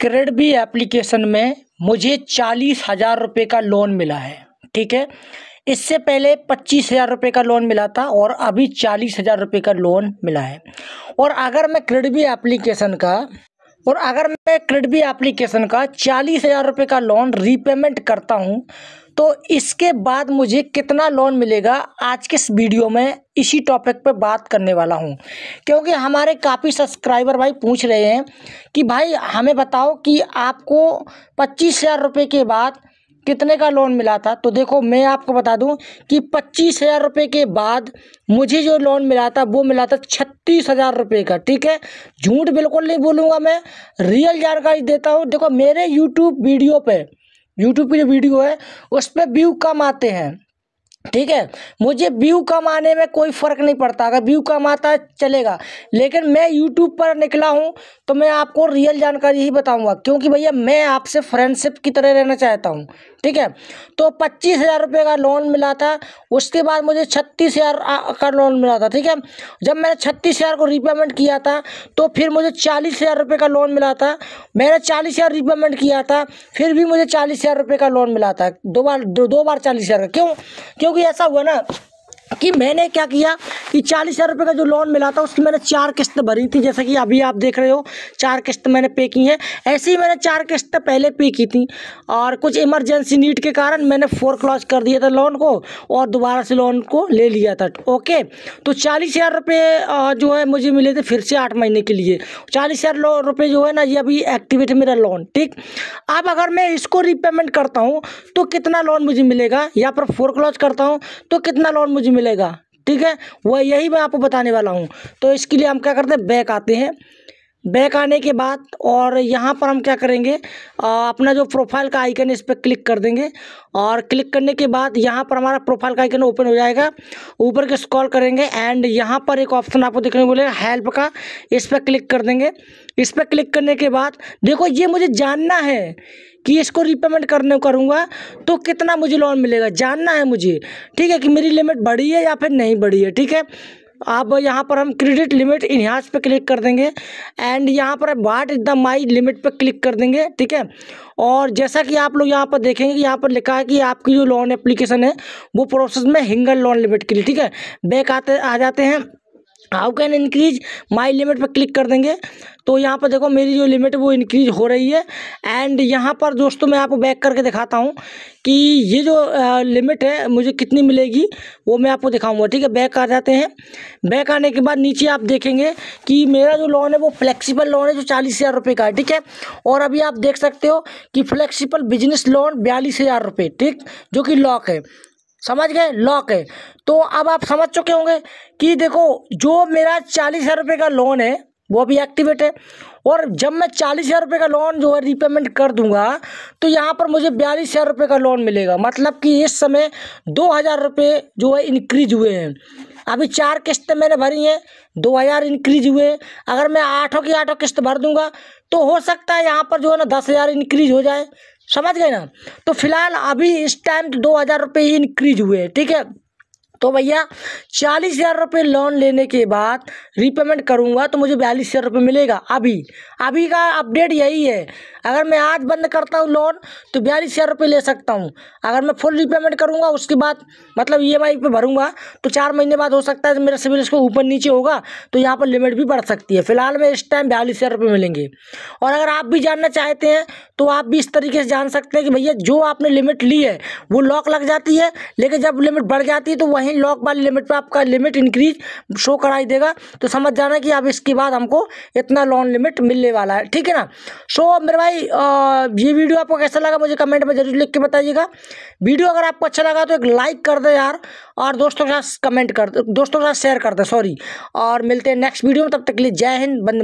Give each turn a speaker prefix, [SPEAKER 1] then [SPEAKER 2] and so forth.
[SPEAKER 1] क्रेडबी भी एप्लीकेशन में मुझे चालीस हज़ार रुपये का लोन मिला है ठीक है इससे पहले पच्चीस हज़ार रुपये का लोन मिला था और अभी चालीस हज़ार रुपये का लोन मिला है और अगर मैं क्रेडबी एप्लीकेशन का और अगर मैं क्रेडबी एप्लीकेशन का चालीस हज़ार रुपये का लोन रीपेमेंट करता हूँ तो इसके बाद मुझे कितना लोन मिलेगा आज के इस वीडियो में इसी टॉपिक पर बात करने वाला हूँ क्योंकि हमारे काफ़ी सब्सक्राइबर भाई पूछ रहे हैं कि भाई हमें बताओ कि आपको पच्चीस हज़ार रुपये के बाद कितने का लोन मिला था तो देखो मैं आपको बता दूं कि पच्चीस हज़ार रुपये के बाद मुझे जो लोन मिला था वो मिला था छत्तीस हज़ार रुपये का ठीक है झूठ बिल्कुल नहीं बोलूँगा मैं रियल जानकारी देता हूँ देखो मेरे यूट्यूब वीडियो पे यूट्यूब की जो वीडियो है उस पर व्यू कम आते हैं ठीक है मुझे व्यू कम आने में कोई फ़र्क नहीं पड़ता अगर व्यू कम आता है चलेगा लेकिन मैं यूट्यूब पर निकला हूँ तो मैं आपको रियल जानकारी ही बताऊँगा क्योंकि भैया मैं आपसे फ्रेंडशिप की तरह रहना चाहता हूँ ठीक है तो पच्चीस हज़ार रुपये का लोन मिला था उसके बाद मुझे छत्तीस हज़ार का लोन मिला था ठीक है जब मैंने छत्तीस हज़ार को रिपेमेंट किया था तो फिर मुझे चालीस हज़ार रुपये का लोन मिला था मैंने चालीस हज़ार रिपेमेंट किया था फिर भी मुझे चालीस हज़ार रुपये का लोन मिला था दो बार दो, दो बार चालीस हज़ार का क्यों क्यों क्योंकि ऐसा हुआ ना कि मैंने क्या किया कि चालीस हज़ार रुपये का जो लोन मिला था उसकी मैंने चार किस्त भरी थी जैसा कि अभी आप देख रहे हो चार किस्त मैंने पे की हैं ऐसे ही मैंने चार किस्त पहले पे की थी और कुछ इमरजेंसी नीड के कारण मैंने फोर क्लॉज कर दिया था लोन को और दोबारा से लोन को ले लिया था ओके तो चालीस हज़ार रुपये जो है मुझे मिले थे फिर से आठ महीने के लिए चालीस हज़ार रुपये जो है ना ये अभी एक्टिवेट है मेरा लोन ठीक अब अगर मैं इसको रिपेमेंट करता हूँ तो कितना लोन मुझे मिलेगा या पर फोर क्लॉज करता हूँ तो कितना लोन मुझे मिलेगा ठीक है वह यही मैं आपको बताने वाला हूँ तो इसके लिए हम क्या करते हैं बैक आते हैं बैक आने के बाद और यहाँ पर हम क्या करेंगे आ, अपना जो प्रोफाइल का आइकन है इस पर क्लिक कर देंगे और क्लिक करने के बाद यहाँ पर हमारा प्रोफाइल का आइकन ओपन हो जाएगा ऊपर के स्क्रॉल करेंगे एंड यहाँ पर एक ऑप्शन आपको देखने को मिलेगा हेल्प का इस पर क्लिक कर देंगे इस पर क्लिक करने के बाद देखो ये मुझे जानना है कि इसको रिपेमेंट करने करूँगा तो कितना मुझे लोन मिलेगा जानना है मुझे ठीक है कि मेरी लिमिट बढ़ी है या फिर नहीं बढ़ी है ठीक है अब यहाँ पर हम क्रेडिट लिमिट इन्हांस पे क्लिक कर देंगे एंड यहाँ पर what is the my limit पे क्लिक कर देंगे ठीक है और जैसा कि आप लोग यहाँ पर देखेंगे यहाँ पर लिखा है कि आपकी जो लोन एप्लीकेशन है वो प्रोसेस में हिंगल लोन लिमिट के लिए ठीक है बैक आते आ जाते हैं how can increase my limit पर क्लिक कर देंगे तो यहाँ पर देखो मेरी जो लिमिट है वो इंक्रीज हो रही है एंड यहाँ पर दोस्तों मैं आपको बैक करके दिखाता हूँ कि ये जो आ, लिमिट है मुझे कितनी मिलेगी वो मैं आपको दिखाऊंगा ठीक है बैक आ जाते हैं बैक आने के बाद नीचे आप देखेंगे कि मेरा जो लोन है वो फ्लेक्सिबल लोन है जो चालीस हज़ार रुपये का है ठीक है और अभी आप देख सकते हो कि फ्लेक्सिबल बिजनेस लोन बयालीस हज़ार रुपये ठीक जो कि लॉक है समझ गए लॉक है तो अब आप समझ चुके होंगे कि देखो जो मेरा चालीस हज़ार रुपये का लोन है वो भी एक्टिवेट है और जब मैं चालीस हज़ार रुपये का लोन जो है रिपेमेंट कर दूंगा तो यहाँ पर मुझे बयालीस हज़ार रुपये का लोन मिलेगा मतलब कि इस समय दो हज़ार रुपये जो है इंक्रीज हुए हैं अभी चार किस्त मैंने भरी हैं दो हज़ार इंक्रीज हुए अगर मैं आठों की आठों किस्त भर दूंगा तो हो सकता है यहाँ पर जो है ना दस हज़ार इंक्रीज हो जाए समझ गए ना तो फिलहाल अभी इस टाइम तो दो हज़ार रुपये ही इंक्रीज हुए हैं ठीक है तो भैया चालीस हज़ार रुपये लोन लेने के बाद रीपेमेंट करूँगा तो मुझे बयालीस हज़ार रुपये मिलेगा अभी अभी का अपडेट यही है अगर मैं आज बंद करता हूँ लोन तो बयालीस हज़ार रुपये ले सकता हूँ अगर मैं फुल रीपेमेंट करूँगा उसके बाद मतलब ई e एम आई पर भरूँगा तो चार महीने बाद हो सकता है तो मेरा सिविल इसको ऊपर नीचे होगा तो यहाँ पर लिमिट भी बढ़ सकती है फिलहाल में इस टाइम बयालीस हज़ार रुपये मिलेंगे और अगर आप भी जानना चाहते हैं तो आप भी इस तरीके से जान सकते हैं कि भैया जो आपने लिमिट ली है वो लॉक लग जाती है लेकिन जब लिमिट बढ़ जाती है तो वहीं कहीं लॉक वाली लिमिट पर आपका लिमिट इंक्रीज शो कराई देगा तो समझ जाना कि अब इसके बाद हमको इतना लोन लिमिट मिलने वाला है ठीक है ना सो so, मेरे भाई ये वीडियो आपको कैसा लगा मुझे कमेंट में जरूर लिख के बताइएगा वीडियो अगर आपको अच्छा लगा तो एक लाइक कर दे यार और दोस्तों के साथ कमेंट कर दोस्तों के साथ शेयर कर दे सॉरी और मिलते हैं नेक्स्ट वीडियो में तब तक के लिए जय हिंद बंद